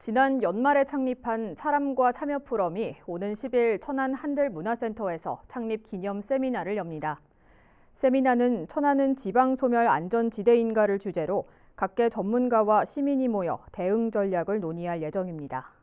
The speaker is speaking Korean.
지난 연말에 창립한 사람과 참여 포럼이 오는 10일 천안 한들문화센터에서 창립 기념 세미나를 엽니다. 세미나는 천안은 지방소멸 안전지대인가를 주제로 각계 전문가와 시민이 모여 대응 전략을 논의할 예정입니다.